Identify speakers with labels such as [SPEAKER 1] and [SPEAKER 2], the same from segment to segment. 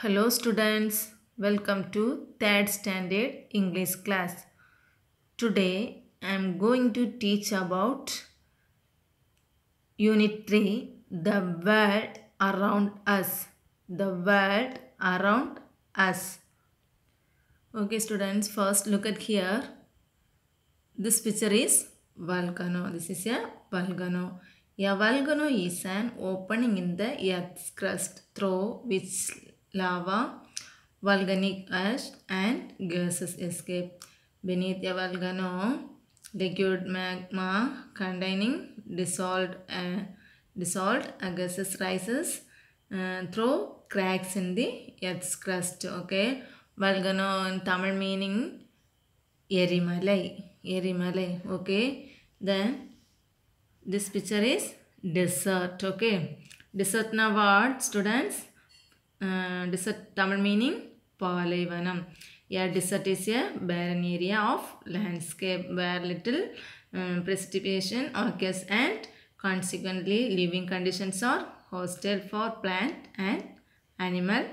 [SPEAKER 1] Hello students, welcome to 3rd standard English class. Today I am going to teach about Unit 3 The world around us. The world around us. Okay students, first look at here. This picture is volcano. This is a volcano. A volcano is an opening in the earth's crust through which lava, volcanic ash and gases escape. Beneath a volcano, liquid magma containing dissolved, uh, dissolved gases rises uh, through cracks in the earth's crust. Okay, volcano in Tamil meaning Erimalai. Erimalai. Okay, then this picture is desert. Okay, desert now what students desert Tamil meaning Palayvanam. Yeah, desert is a barren area of landscape where little um, precipitation occurs and consequently living conditions are hostile for plant and animal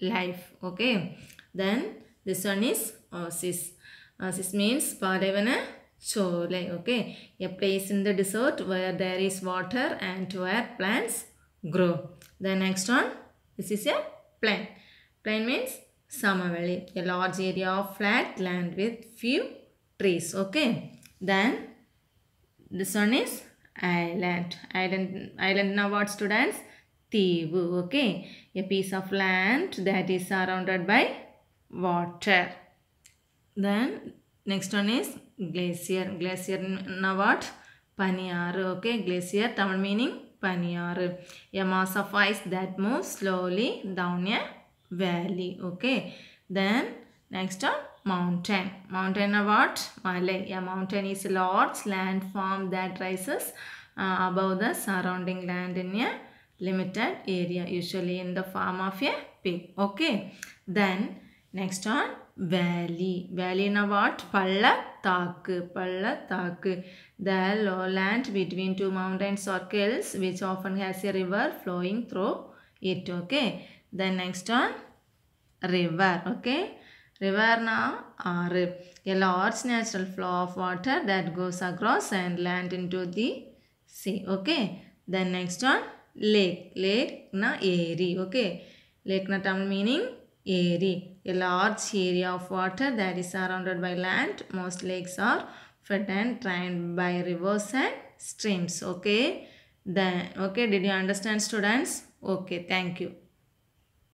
[SPEAKER 1] life. Okay. Then this one is oasis. Oasis means Palayvana Chole. Okay. A place in the desert where there is water and where plants grow. The next one. This is a plain. Plain means valley. a large area of flat land with few trees. Okay. Then this one is island. Island, island now what students? Tivu. Okay. A piece of land that is surrounded by water. Then next one is glacier. Glacier now what? Paniyaru. Okay. Glacier Tamil meaning Paniyaru. Yamasa finds that moves slowly down a valley. Okay. Then next up mountain. Mountain about Malay. A mountain is a large landform that rises uh, above the surrounding land in a limited area. Usually in the form of a peak. Okay. Then next one valley. Valley na what? Palla thak. Palla thak. The low land between two mountains or hills, which often has a river flowing through it. Okay. Then next one. River. Okay. River na or a large natural flow of water that goes across and land into the sea. Okay. Then next one. Lake. Lake na eri. Okay. Lake na term meaning eri a large area of water that is surrounded by land. Most lakes are fed and drained by rivers and streams. Okay. Then, okay, did you understand students? Okay, thank you.